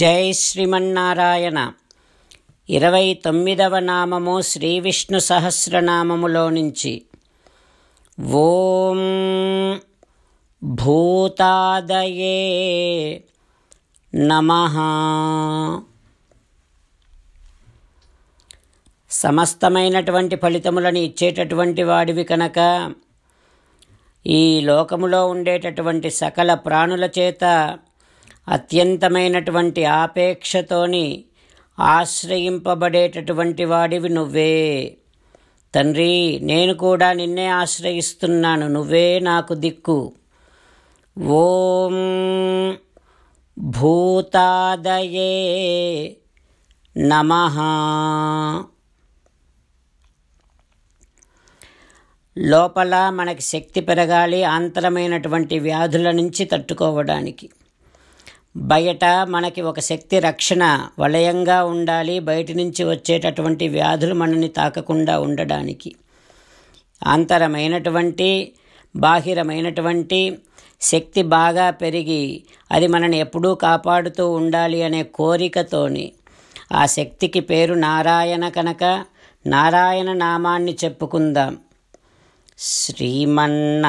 జై శ్రీమన్నారాయణ ఇరవై తొమ్మిదవ నామము శ్రీ విష్ణు సహస్రనామములో నుంచి ఓం భూతాదయే నమ సమస్తమైనటువంటి ఫలితములను ఇచ్చేటటువంటి వాడివి కనుక ఈ లోకములో ఉండేటటువంటి సకల ప్రాణుల చేత అత్యంతమైనటువంటి ఆపేక్షతోని ఆశ్రయింపబడేటటువంటి వాడివి నువ్వే తండ్రి నేను కూడా నిన్నే ఆశ్రయిస్తున్నాను నువ్వే నాకు దిక్కు ఓం భూతాదయే నమ లోపల మనకి శక్తి పెరగాలి ఆంతరమైనటువంటి వ్యాధుల నుంచి తట్టుకోవడానికి బయట మనకి ఒక శక్తి రక్షణ వలయంగా ఉండాలి బయట నుంచి వచ్చేటటువంటి వ్యాధులు మనని తాకకుండా ఉండడానికి అంతరమైనటువంటి బాహిరమైనటువంటి శక్తి బాగా పెరిగి అది మనని ఎప్పుడూ కాపాడుతూ ఉండాలి అనే కోరికతోని ఆ శక్తికి పేరు నారాయణ కనుక నారాయణ నామాన్ని చెప్పుకుందాం శ్రీమన్నారాయణ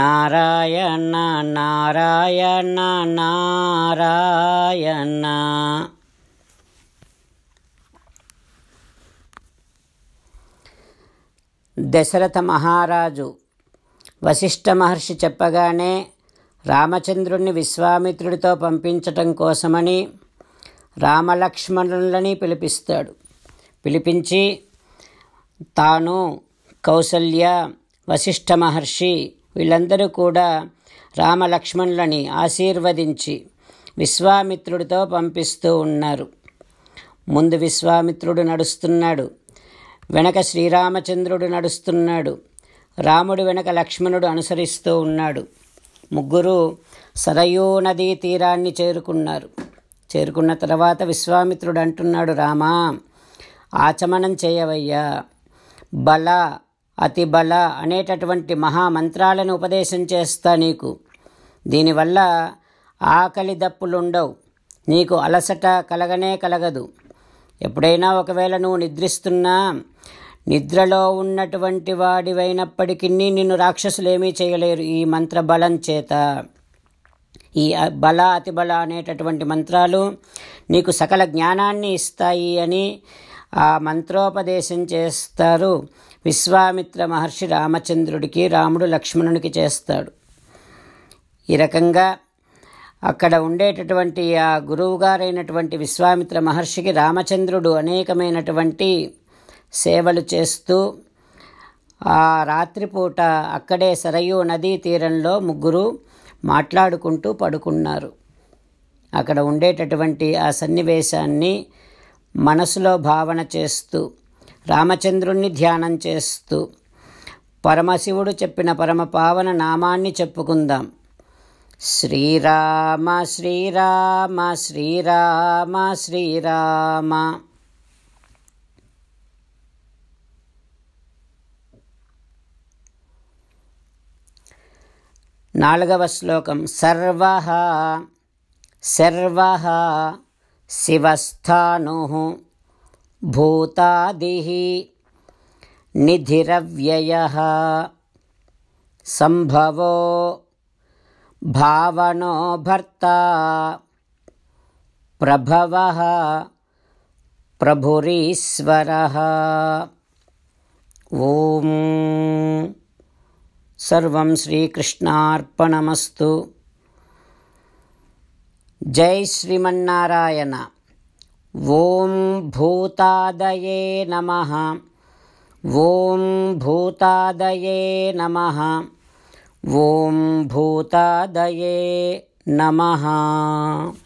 నారాయణ నారాయణ దశరథ మహారాజు వశిష్ఠ మహర్షి చెప్పగానే రామచంద్రుణ్ణి విశ్వామిత్రుడితో పంపించటం కోసమని రామలక్ష్మణులని పిలిపిస్తాడు పిలిపించి తాను కౌసల్య వశిష్ఠ మహర్షి వీళ్ళందరూ కూడా రామలక్ష్మణులని ఆశీర్వదించి విశ్వామిత్రుడితో పంపిస్తూ ఉన్నారు ముందు విశ్వామిత్రుడు నడుస్తున్నాడు వెనక శ్రీరామచంద్రుడు నడుస్తున్నాడు రాముడు వెనక లక్ష్మణుడు అనుసరిస్తూ ఉన్నాడు ముగ్గురు సరయూ నదీ తీరాన్ని చేరుకున్నారు చేరుకున్న తర్వాత విశ్వామిత్రుడు అంటున్నాడు రామా ఆచమనం చేయవయ్యా బల అతిబల అనేటటువంటి మహామంత్రాలను ఉపదేశం చేస్తా నీకు దీనివల్ల ఆకలి దప్పులుండవు నీకు అలసట కలగనే కలగదు ఎప్పుడైనా ఒకవేళ నువ్వు నిద్రిస్తున్నా నిద్రలో ఉన్నటువంటి వాడివైనప్పటికీ నిన్ను రాక్షసులు ఏమీ చేయలేరు ఈ మంత్ర బలం చేత ఈ బల అతిబల అనేటటువంటి మంత్రాలు నీకు సకల జ్ఞానాన్ని ఇస్తాయి అని ఆ మంత్రోపదేశం చేస్తారు విశ్వామిత్ర మహర్షి రామచంద్రుడికి రాముడు లక్ష్మణునికి చేస్తాడు ఈ రకంగా అక్కడ ఉండేటటువంటి ఆ గురువుగారైనటువంటి విశ్వామిత్ర మహర్షికి రామచంద్రుడు అనేకమైనటువంటి సేవలు చేస్తూ ఆ రాత్రిపూట అక్కడే సరయూ నదీ తీరంలో ముగ్గురు మాట్లాడుకుంటూ పడుకున్నారు అక్కడ ఉండేటటువంటి ఆ సన్నివేశాన్ని మనసులో భావన చేస్తూ రామచంద్రుణ్ణి ధ్యానం చేస్తూ పరమశివుడు చెప్పిన పరమ పావన నామాన్ని చెప్పుకుందాం శ్రీరామ శ్రీరామ శ్రీరామ శ్రీరామ నాలుగవ శ్లోకం సర్వ సర్వ शिवस्थाणुः भूतादिः निधिरव्ययः सम्भवो भावनो भर्ता प्रभव प्रभुरीश्वरः ॐ सर्वं श्रीकृष्णार्पणमस्तु जय श्रीमारायण वो भूताद नम ओं भूताद नम ओं भूताद नम